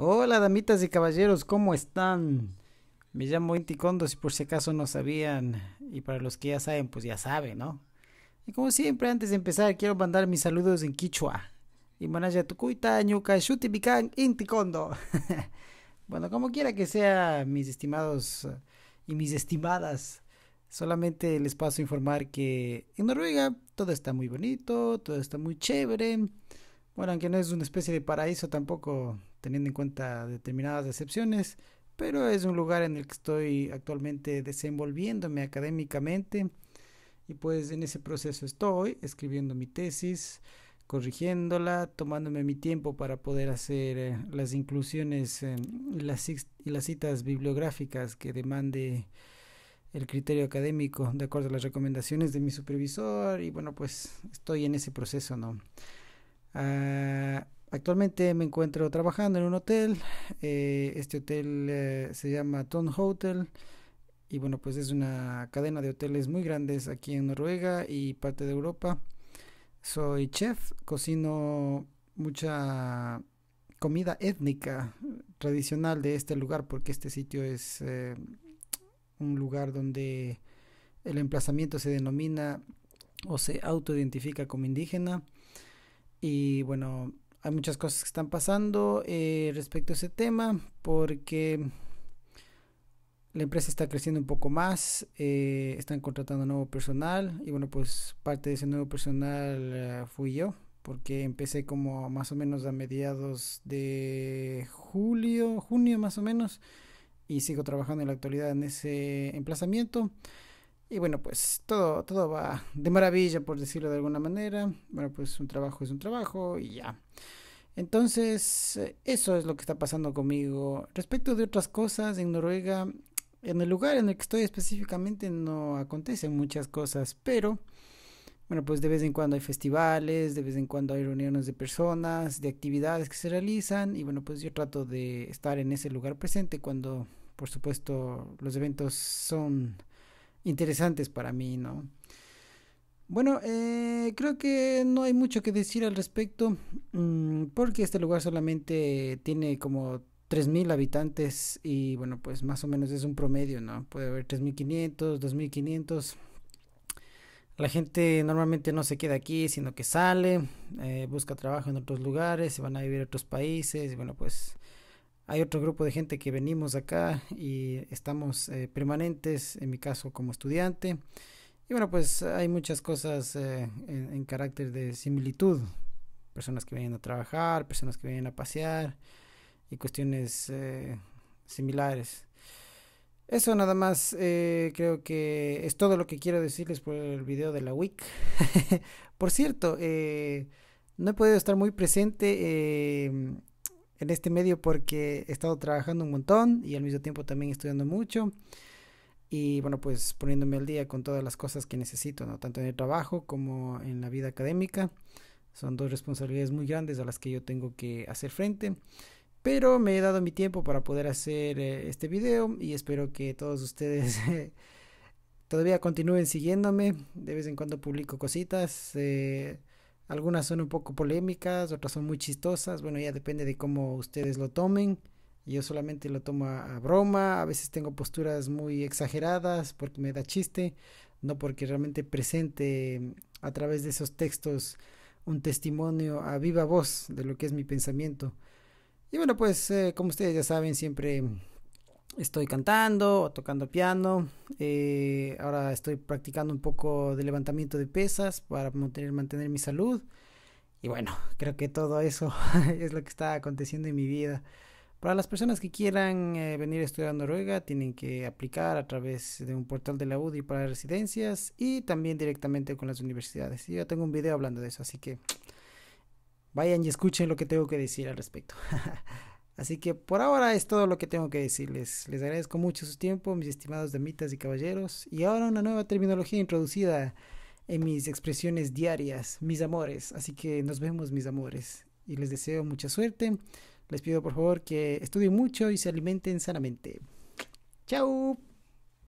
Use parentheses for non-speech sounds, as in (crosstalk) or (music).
Hola damitas y caballeros, ¿cómo están? Me llamo Inti Kondo, si por si acaso no sabían, y para los que ya saben, pues ya saben, ¿no? Y como siempre, antes de empezar, quiero mandar mis saludos en Quichua. Y manaya tukuita, ñuka, Inti Kondo. (laughs) bueno, como quiera que sea, mis estimados y mis estimadas, solamente les paso a informar que en Noruega todo está muy bonito, todo está muy chévere. Bueno, aunque no es una especie de paraíso tampoco, teniendo en cuenta determinadas excepciones, pero es un lugar en el que estoy actualmente desenvolviéndome académicamente y pues en ese proceso estoy escribiendo mi tesis, corrigiéndola, tomándome mi tiempo para poder hacer eh, las inclusiones y las citas bibliográficas que demande el criterio académico de acuerdo a las recomendaciones de mi supervisor y bueno pues estoy en ese proceso, ¿no? Ah, actualmente me encuentro trabajando en un hotel. Eh, este hotel eh, se llama Ton Hotel. Y bueno, pues es una cadena de hoteles muy grandes aquí en Noruega y parte de Europa. Soy chef, cocino mucha comida étnica tradicional de este lugar porque este sitio es eh, un lugar donde el emplazamiento se denomina o se autoidentifica como indígena y bueno, hay muchas cosas que están pasando eh, respecto a ese tema porque la empresa está creciendo un poco más, eh, están contratando nuevo personal y bueno, pues parte de ese nuevo personal eh, fui yo porque empecé como más o menos a mediados de julio, junio más o menos y sigo trabajando en la actualidad en ese emplazamiento. Y bueno, pues todo, todo va de maravilla, por decirlo de alguna manera. Bueno, pues un trabajo es un trabajo y ya. Entonces, eh, eso es lo que está pasando conmigo. Respecto de otras cosas, en Noruega, en el lugar en el que estoy específicamente no acontecen muchas cosas, pero bueno, pues de vez en cuando hay festivales, de vez en cuando hay reuniones de personas, de actividades que se realizan y bueno, pues yo trato de estar en ese lugar presente cuando, por supuesto, los eventos son interesantes para mí, ¿no? Bueno, eh, creo que no hay mucho que decir al respecto, mm, porque este lugar solamente tiene como 3.000 habitantes y bueno, pues más o menos es un promedio, ¿no? Puede haber 3.500, 2.500. La gente normalmente no se queda aquí, sino que sale, eh, busca trabajo en otros lugares, se van a vivir a otros países y bueno, pues hay otro grupo de gente que venimos acá y estamos eh, permanentes, en mi caso como estudiante. Y bueno, pues hay muchas cosas eh, en, carácter de similitud. Personas que vienen a trabajar, personas que vienen a pasear y cuestiones eh, similares. Eso nada más, creo que es todo lo que quiero decirles por el video de la week. (laughs) por cierto, no he podido estar muy presente em, en este medio porque he estado trabajando un montón y al mismo tiempo también estudiando mucho y bueno, pues poniéndome al día con todas las cosas que necesito, ¿no? tanto en el trabajo como en la vida académica. Son dos responsabilidades muy grandes a las que yo tengo que hacer frente. Pero me he dado mi tiempo para poder hacer eh, este video y espero que todos ustedes (laughs) todavía continúen siguiéndome. De vez en cuando publico cositas. Eh, algunas son un poco polémicas, otras son muy chistosas. Bueno, ya depende de cómo ustedes lo tomen. Yo solamente lo tomo a, broma. A veces tengo posturas muy exageradas porque me da chiste, no porque realmente presente a través de esos textos un testimonio a viva voz de lo que es mi pensamiento. Y bueno, pues eh, como ustedes ya saben, siempre estoy cantando tocando piano. Eh, ahora estoy practicando un poco de levantamiento de pesas para mantener, mi salud. Y bueno, creo que todo eso (laughs) es lo que está aconteciendo en mi vida. Para las personas que quieran eh, venir a estudiar a Noruega, tienen que aplicar a través de un portal de la UDI para residencias y también directamente con las universidades. Y yo tengo un video hablando de eso, así que vayan y escuchen lo que tengo que decir al respecto. (laughs) Así que por ahora es todo lo que tengo que decirles. Les agradezco mucho su tiempo, mis estimados damitas y caballeros. Y ahora una nueva terminología introducida en mis expresiones diarias, mis amores. Así que nos vemos, mis amores. Y les deseo mucha suerte. Les pido por favor que estudien mucho y se alimenten sanamente. Chao.